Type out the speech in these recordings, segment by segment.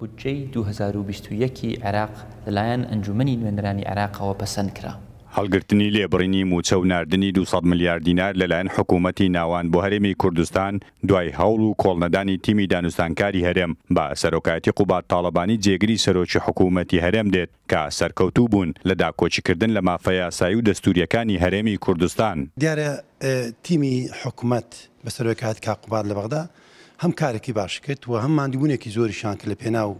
بودجەی 2021 عێراق لەلایەن ئەنجومی نوێنەرانی عێراقەوە پەسەند کرا. هەڵگرتنی لێبڕینی موچە و نردنی 200 میلیارد دینار لەلایەن حکوومەتی ناوان بۆ هەرێمی کوردستان دوای هەوڵ و کۆڵنەدانی تیمی دانوستانکاری هەرێم بە سەرۆکایەتی قوبات تاالبانی جێگری سەرۆکی حکوومەتتی هەرێم دێت کە سەرکەوتوو بوون لە داکۆچیکردن لە مافەیە سای و دەستوریەکانی هەرێمی کوردستان دیارە تیمی حکوومەت بە سەرۆکات کا قوبات لە بەغدا هەم کارێکی باش کرد و هەم مادیبوونێکی زۆری شانکە لە پێناو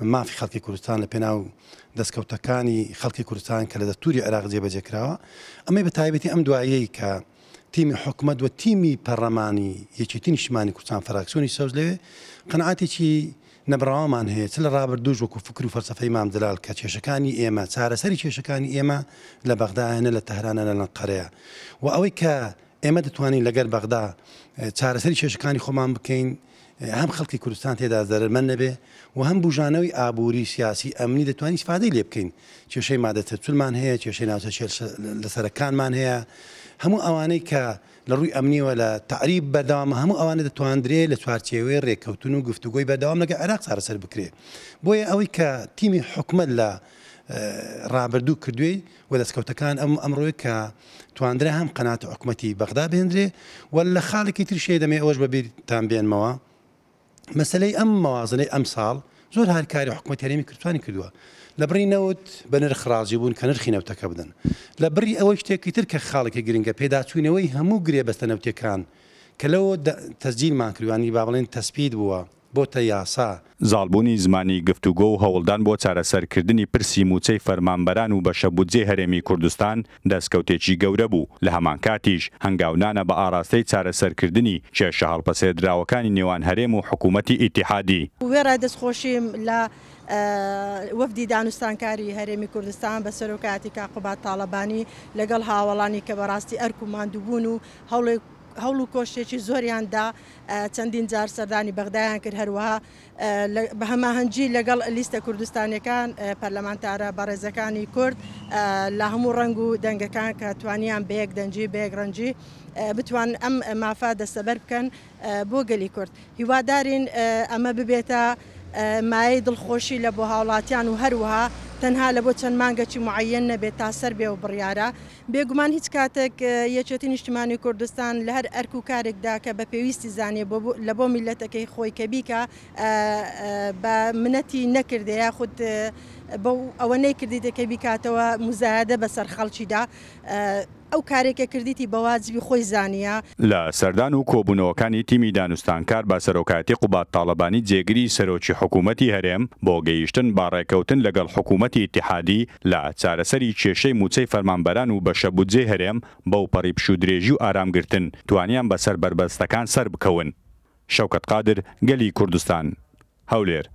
مافی خەڵکی کوردستان لە پێناو دەستکەوتەکانی خەڵکی کوردستان کە لە دەستوری عراق جێبەجێکراوە ئەمەی بە تایبەتی ئەم دوایەی کە تیمی حکومت و تیمی پەرلەمانی یەکێتی نیشتمانی کوردستان فراکسیۆنی سەوز لەوێ قەنعاتێکی نەبراوەمان هەیە چ لە ڕابرد دوژ وەکو فکر و فەرسەفەی مامدلال کە کێشەکانی ئێمە چارەسەری کێشەکانی ئێمە لە بەغداەنە لە تەهرانە لە نەقەرەیە و ئەوەی کە ئێمە دەتوانین لەگەر بەغدا چارەسەری کێشەکانی خۆمان بکەین هەم خەڵکی کوردستان تێدا زەرمە نەبێ و هەم بژانەوەی ئابووری سیاسی ئەمنی دەتوانانی سفادەی لێ بکەین کێشەی مادەتەچولمان هەیە کێشەی ناوچە لەسەرەکانمان هەیە هەموو ئەوانەی کە لە ڕووی ئەمنیوە لە تعریب بەداوامە هەموو ئەوانە دەتواندرێ لە چوارچێوەی ڕێککەوتن و گفتوگۆی بەداوام لەگە عراق سارەسەر بکرێ بۆیە ئەوەی کە تیمی حکومت لە ڕابردوو کردوێ و دەستکەوتەکان ئەم ئەمڕۆی کە تواندرە هەم قەنات حکوومەتتی بەغدا بێندرێ و لە خاڵێکی ترشێ دەمێ ئەوەش بەبییرتان بێنمەوە مەسلەی ئەم مەوازنەی ئەم ساڵ زۆر هارکاری حکومت هەرێمی کردوانی کردووە لە بری نەوت بە نرخڕازی بوون کە نرخی نەوتەکە بدەن لە بری ئەوەی شتێکی تر کە خاڵێکی گرنگە پێداچوونەوەی هەموو گرێ بەستە نەوتەکان کە لەوە تەزجیلمان کردوانی با بڵێن تەسپید بووە بۆتە یاسا زالبوونی زمانی گفتوگۆ و هەوڵدان بۆ چارەسەرکردنی پرسی موچەی فەرمانبەران و بەشەبودجێ هەرێمی کوردستان دەستکەوتێکی گەورە بوو لە هەمان کاتیش هەنگاونانە بە ئاراستەی چارەسەرکردنی کێشە هەڵپەسێدراوەکانی نێوان هەرێم و حکوومەتتی ئیتیحادی وێرە دەستخۆشیم لە وەفدی دانوستانکاری هەرێمی کوردستان بە سەرۆکاتی کاقوبات تاالبانی لەگەڵ هاوڵانی کە بەڕاستی ئەرکوماندوو بوون و هەوڵێک هەوڵ و کۆشتێکی زۆریاندا چەندین جار سەردانی بەغدایان کرد هەروەها بە هەماهەنگی لەگەڵ لیستە کوردستانەکان پەرلەمانتارە بەڕێزەکانی کورد لە هەموو ڕنگ و دەنگەکان کە توانیان بەیەک دەنجی بێک ڕەنجی بتوان ئەم مافا دەسەبەر بکەن بۆ گەلی کورد هیوادارین ئەمە ببێتە مای دڵخۆشی لە بۆ هاوڵاتیان و هەروەها تەنها لە بۆ چەند مانگەکی معەن نەبێت تا سەر بێ و بڕیارە بێگومان هیچ کاتێک یەکێتی نیشتمانی کوردستان لە هەر ئەرک و کارێکدا کە بە پێویستی زانێ لە بۆ میلەتەکەی خۆی کە بیکە بە منەتی نەکردەیە خود بە ئەوە نەیکردی دەکەی بیکاتەوە مزایدە بەسەر خەڵکیدا ئەو کارێکە کردیتی بەوازبی خۆی زانیا لە سەردان و کۆبوونەوەکانی تیمی دانوستانکار بە سەرۆکاتی قوبات تاالبانی جێگری سەرۆکی حکوومەتتی هەرێم بۆ گەیشتن باڕێکەوتن لەگەڵ حکوومەتتی اتحادی لە چارەسەری کێشەی موچەی فەرمانبەران و بەشەبودجێ هەرێم بەو پەڕیپش و درێژی و ئارامگرتن توانیان بەسەر بربەستەکان سەر بکەون شەوکەت قادر گەلی کوردستان هەولێر